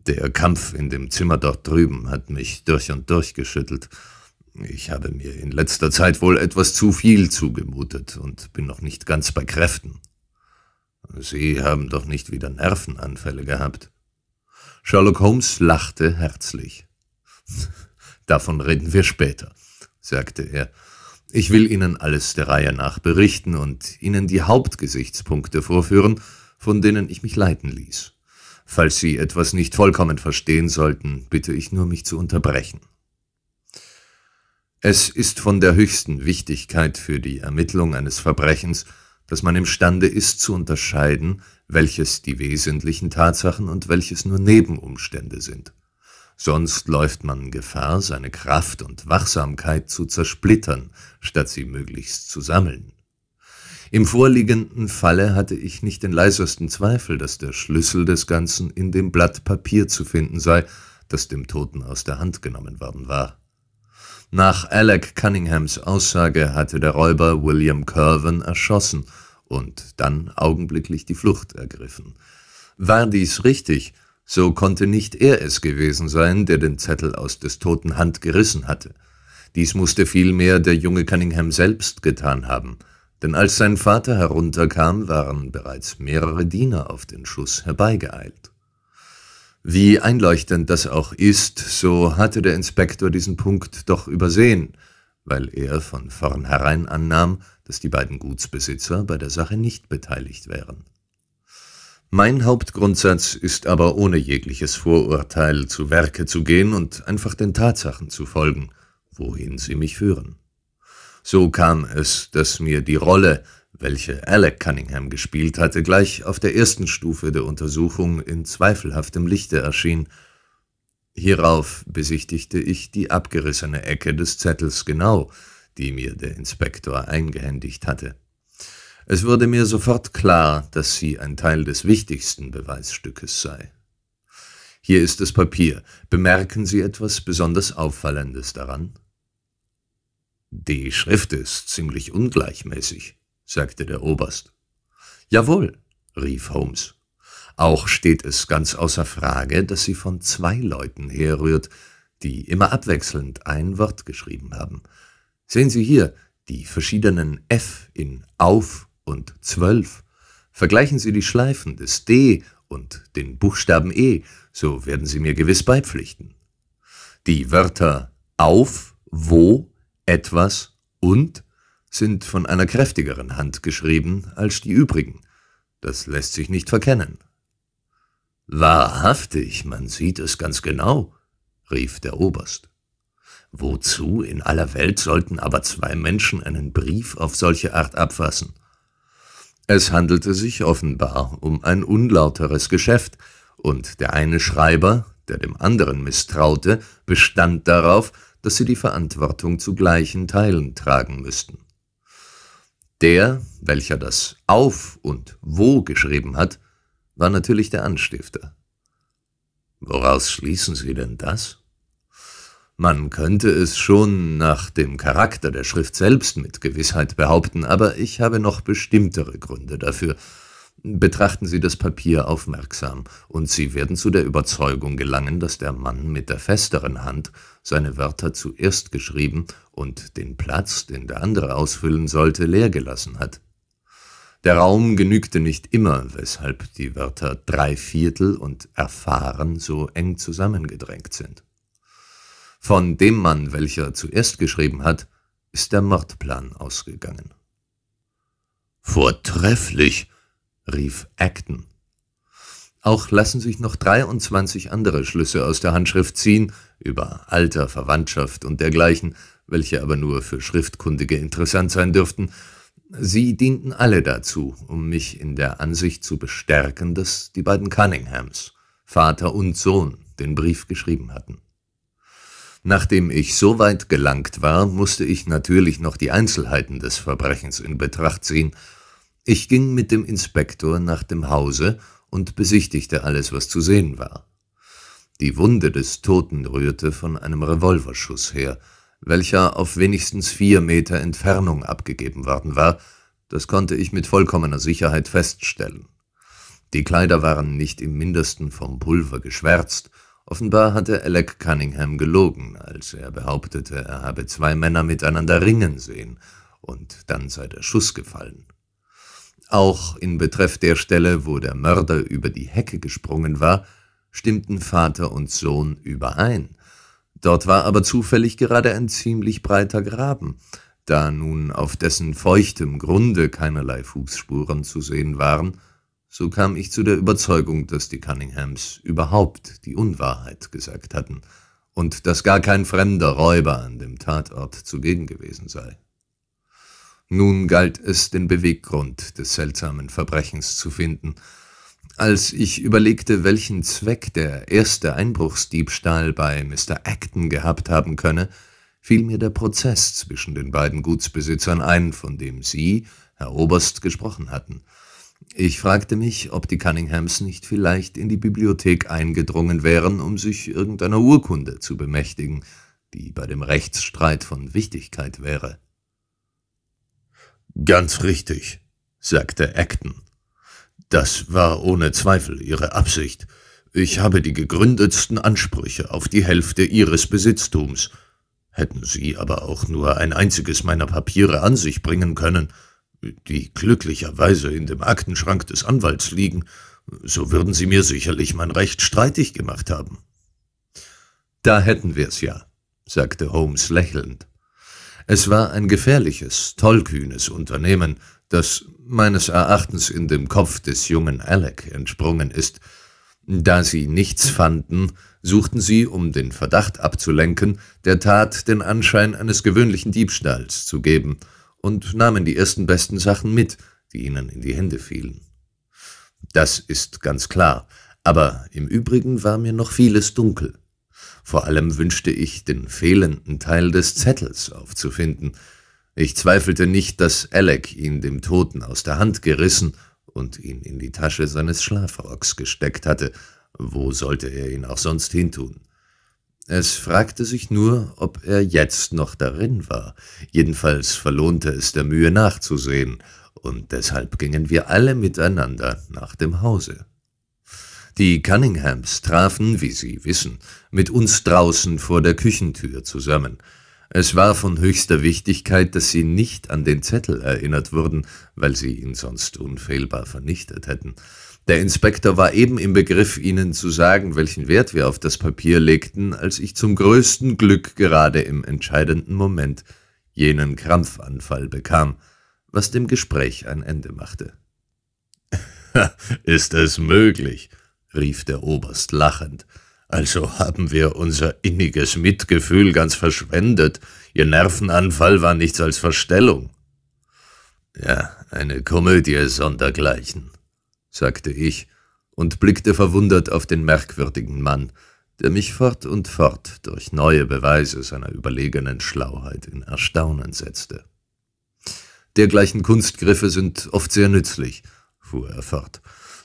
Der Kampf in dem Zimmer dort drüben hat mich durch und durch geschüttelt. Ich habe mir in letzter Zeit wohl etwas zu viel zugemutet und bin noch nicht ganz bei Kräften. Sie haben doch nicht wieder Nervenanfälle gehabt. Sherlock Holmes lachte herzlich. Davon reden wir später, sagte er. Ich will Ihnen alles der Reihe nach berichten und Ihnen die Hauptgesichtspunkte vorführen, von denen ich mich leiten ließ. Falls Sie etwas nicht vollkommen verstehen sollten, bitte ich nur, mich zu unterbrechen. Es ist von der höchsten Wichtigkeit für die Ermittlung eines Verbrechens, dass man imstande ist zu unterscheiden, welches die wesentlichen Tatsachen und welches nur Nebenumstände sind. Sonst läuft man Gefahr, seine Kraft und Wachsamkeit zu zersplittern, statt sie möglichst zu sammeln. Im vorliegenden Falle hatte ich nicht den leisesten Zweifel, dass der Schlüssel des Ganzen in dem Blatt Papier zu finden sei, das dem Toten aus der Hand genommen worden war. Nach Alec Cunninghams Aussage hatte der Räuber William Curven erschossen und dann augenblicklich die Flucht ergriffen. War dies richtig, so konnte nicht er es gewesen sein, der den Zettel aus des toten Hand gerissen hatte. Dies musste vielmehr der junge Cunningham selbst getan haben, denn als sein Vater herunterkam, waren bereits mehrere Diener auf den Schuss herbeigeeilt. Wie einleuchtend das auch ist, so hatte der Inspektor diesen Punkt doch übersehen, weil er von vornherein annahm, dass die beiden Gutsbesitzer bei der Sache nicht beteiligt wären. Mein Hauptgrundsatz ist aber ohne jegliches Vorurteil zu Werke zu gehen und einfach den Tatsachen zu folgen, wohin sie mich führen. So kam es, dass mir die Rolle, welche Alec Cunningham gespielt hatte, gleich auf der ersten Stufe der Untersuchung in zweifelhaftem Lichte erschien. Hierauf besichtigte ich die abgerissene Ecke des Zettels genau, die mir der Inspektor eingehändigt hatte. Es wurde mir sofort klar, dass sie ein Teil des wichtigsten Beweisstückes sei. Hier ist das Papier. Bemerken Sie etwas besonders Auffallendes daran? Die Schrift ist ziemlich ungleichmäßig sagte der Oberst. Jawohl, rief Holmes. Auch steht es ganz außer Frage, dass sie von zwei Leuten herrührt, die immer abwechselnd ein Wort geschrieben haben. Sehen Sie hier die verschiedenen F in auf und zwölf. Vergleichen Sie die Schleifen des D und den Buchstaben E, so werden Sie mir gewiss beipflichten. Die Wörter auf, wo, etwas und sind von einer kräftigeren Hand geschrieben als die übrigen. Das lässt sich nicht verkennen. Wahrhaftig, man sieht es ganz genau, rief der Oberst. Wozu in aller Welt sollten aber zwei Menschen einen Brief auf solche Art abfassen? Es handelte sich offenbar um ein unlauteres Geschäft, und der eine Schreiber, der dem anderen misstraute, bestand darauf, dass sie die Verantwortung zu gleichen Teilen tragen müssten. Der, welcher das auf und wo geschrieben hat, war natürlich der Anstifter. Woraus schließen Sie denn das? Man könnte es schon nach dem Charakter der Schrift selbst mit Gewissheit behaupten, aber ich habe noch bestimmtere Gründe dafür. Betrachten Sie das Papier aufmerksam, und Sie werden zu der Überzeugung gelangen, dass der Mann mit der festeren Hand seine Wörter zuerst geschrieben und den Platz, den der andere ausfüllen sollte, leer gelassen hat. Der Raum genügte nicht immer, weshalb die Wörter Dreiviertel und Erfahren so eng zusammengedrängt sind. Von dem Mann, welcher zuerst geschrieben hat, ist der Mordplan ausgegangen. Vortrefflich, rief Acton. Auch lassen sich noch 23 andere Schlüsse aus der Handschrift ziehen, über Alter, Verwandtschaft und dergleichen, welche aber nur für Schriftkundige interessant sein dürften. Sie dienten alle dazu, um mich in der Ansicht zu bestärken, dass die beiden Cunninghams, Vater und Sohn, den Brief geschrieben hatten. Nachdem ich so weit gelangt war, musste ich natürlich noch die Einzelheiten des Verbrechens in Betracht ziehen ich ging mit dem Inspektor nach dem Hause und besichtigte alles, was zu sehen war. Die Wunde des Toten rührte von einem Revolverschuss her, welcher auf wenigstens vier Meter Entfernung abgegeben worden war, das konnte ich mit vollkommener Sicherheit feststellen. Die Kleider waren nicht im mindesten vom Pulver geschwärzt, offenbar hatte Alec Cunningham gelogen, als er behauptete, er habe zwei Männer miteinander ringen sehen, und dann sei der Schuss gefallen. Auch in Betreff der Stelle, wo der Mörder über die Hecke gesprungen war, stimmten Vater und Sohn überein. Dort war aber zufällig gerade ein ziemlich breiter Graben, da nun auf dessen feuchtem Grunde keinerlei Fußspuren zu sehen waren, so kam ich zu der Überzeugung, dass die Cunninghams überhaupt die Unwahrheit gesagt hatten und dass gar kein fremder Räuber an dem Tatort zugegen gewesen sei. Nun galt es, den Beweggrund des seltsamen Verbrechens zu finden. Als ich überlegte, welchen Zweck der erste Einbruchsdiebstahl bei Mr. Acton gehabt haben könne, fiel mir der Prozess zwischen den beiden Gutsbesitzern ein, von dem Sie, Herr Oberst, gesprochen hatten. Ich fragte mich, ob die Cunninghams nicht vielleicht in die Bibliothek eingedrungen wären, um sich irgendeiner Urkunde zu bemächtigen, die bei dem Rechtsstreit von Wichtigkeit wäre. Ganz richtig, sagte Acton. Das war ohne Zweifel Ihre Absicht. Ich habe die gegründetsten Ansprüche auf die Hälfte Ihres Besitztums. Hätten Sie aber auch nur ein einziges meiner Papiere an sich bringen können, die glücklicherweise in dem Aktenschrank des Anwalts liegen, so würden Sie mir sicherlich mein Recht streitig gemacht haben. Da hätten wir's ja, sagte Holmes lächelnd. Es war ein gefährliches, tollkühnes Unternehmen, das meines Erachtens in dem Kopf des jungen Alec entsprungen ist. Da sie nichts fanden, suchten sie, um den Verdacht abzulenken, der Tat den Anschein eines gewöhnlichen Diebstahls zu geben und nahmen die ersten besten Sachen mit, die ihnen in die Hände fielen. Das ist ganz klar, aber im Übrigen war mir noch vieles dunkel. Vor allem wünschte ich, den fehlenden Teil des Zettels aufzufinden. Ich zweifelte nicht, dass Alec ihn dem Toten aus der Hand gerissen und ihn in die Tasche seines Schlafrocks gesteckt hatte. Wo sollte er ihn auch sonst hintun? Es fragte sich nur, ob er jetzt noch darin war. Jedenfalls verlohnte es der Mühe nachzusehen, und deshalb gingen wir alle miteinander nach dem Hause. Die Cunninghams trafen, wie Sie wissen, mit uns draußen vor der Küchentür zusammen. Es war von höchster Wichtigkeit, dass Sie nicht an den Zettel erinnert wurden, weil Sie ihn sonst unfehlbar vernichtet hätten. Der Inspektor war eben im Begriff, Ihnen zu sagen, welchen Wert wir auf das Papier legten, als ich zum größten Glück gerade im entscheidenden Moment jenen Krampfanfall bekam, was dem Gespräch ein Ende machte. Ist es möglich? rief der Oberst lachend. Also haben wir unser inniges Mitgefühl ganz verschwendet. Ihr Nervenanfall war nichts als Verstellung. Ja, eine Komödie sondergleichen, sagte ich und blickte verwundert auf den merkwürdigen Mann, der mich fort und fort durch neue Beweise seiner überlegenen Schlauheit in Erstaunen setzte. Dergleichen Kunstgriffe sind oft sehr nützlich, fuhr er fort.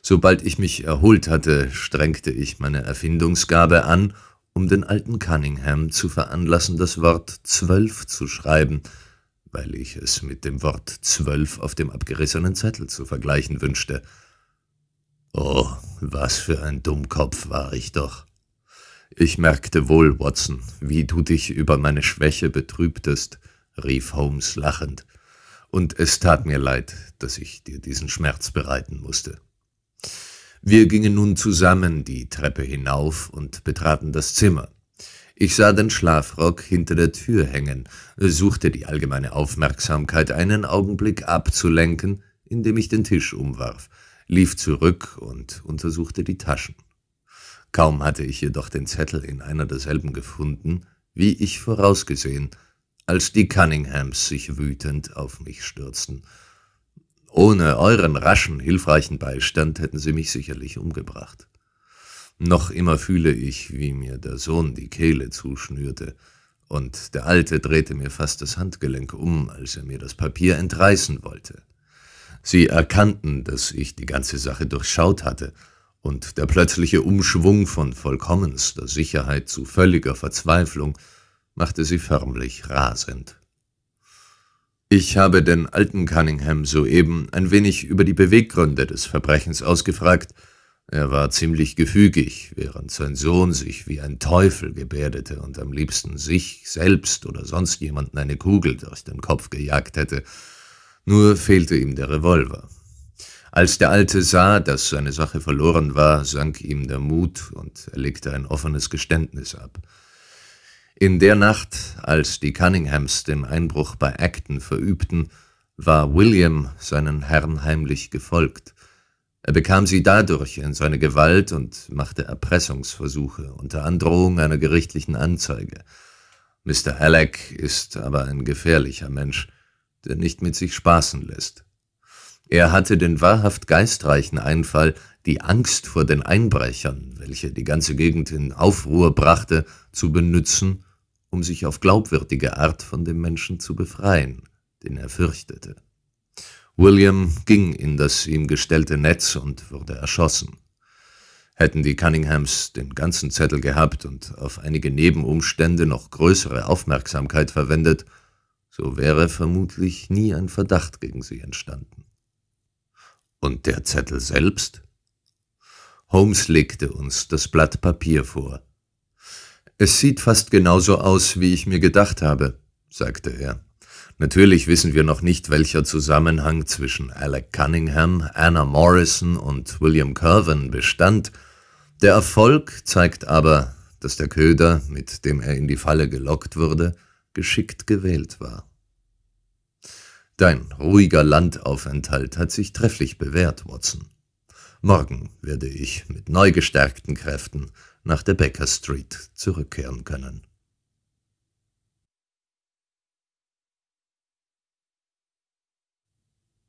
Sobald ich mich erholt hatte, strengte ich meine Erfindungsgabe an, um den alten Cunningham zu veranlassen, das Wort zwölf zu schreiben, weil ich es mit dem Wort zwölf auf dem abgerissenen Zettel zu vergleichen wünschte. Oh, was für ein Dummkopf war ich doch. Ich merkte wohl, Watson, wie du dich über meine Schwäche betrübtest, rief Holmes lachend, und es tat mir leid, dass ich dir diesen Schmerz bereiten musste. Wir gingen nun zusammen die Treppe hinauf und betraten das Zimmer. Ich sah den Schlafrock hinter der Tür hängen, suchte die allgemeine Aufmerksamkeit einen Augenblick abzulenken, indem ich den Tisch umwarf, lief zurück und untersuchte die Taschen. Kaum hatte ich jedoch den Zettel in einer derselben gefunden, wie ich vorausgesehen, als die Cunninghams sich wütend auf mich stürzten ohne euren raschen, hilfreichen Beistand hätten sie mich sicherlich umgebracht. Noch immer fühle ich, wie mir der Sohn die Kehle zuschnürte, und der Alte drehte mir fast das Handgelenk um, als er mir das Papier entreißen wollte. Sie erkannten, dass ich die ganze Sache durchschaut hatte, und der plötzliche Umschwung von vollkommenster Sicherheit zu völliger Verzweiflung machte sie förmlich rasend. Ich habe den alten Cunningham soeben ein wenig über die Beweggründe des Verbrechens ausgefragt. Er war ziemlich gefügig, während sein Sohn sich wie ein Teufel gebärdete und am liebsten sich selbst oder sonst jemanden eine Kugel durch den Kopf gejagt hätte. Nur fehlte ihm der Revolver. Als der Alte sah, dass seine Sache verloren war, sank ihm der Mut und er legte ein offenes Geständnis ab. In der Nacht, als die Cunninghams den Einbruch bei Acton verübten, war William seinen Herrn heimlich gefolgt. Er bekam sie dadurch in seine Gewalt und machte Erpressungsversuche unter Androhung einer gerichtlichen Anzeige. Mr. Alec ist aber ein gefährlicher Mensch, der nicht mit sich spaßen lässt. Er hatte den wahrhaft geistreichen Einfall, die Angst vor den Einbrechern, welche die ganze Gegend in Aufruhr brachte, zu benützen, um sich auf glaubwürdige Art von dem Menschen zu befreien, den er fürchtete. William ging in das ihm gestellte Netz und wurde erschossen. Hätten die Cunninghams den ganzen Zettel gehabt und auf einige Nebenumstände noch größere Aufmerksamkeit verwendet, so wäre vermutlich nie ein Verdacht gegen sie entstanden. Und der Zettel selbst? Holmes legte uns das Blatt Papier vor. Es sieht fast genauso aus, wie ich mir gedacht habe, sagte er. Natürlich wissen wir noch nicht, welcher Zusammenhang zwischen Alec Cunningham, Anna Morrison und William Curvin bestand. Der Erfolg zeigt aber, dass der Köder, mit dem er in die Falle gelockt wurde, geschickt gewählt war. Dein ruhiger Landaufenthalt hat sich trefflich bewährt, Watson. Morgen werde ich mit neu gestärkten Kräften nach der Baker Street zurückkehren können.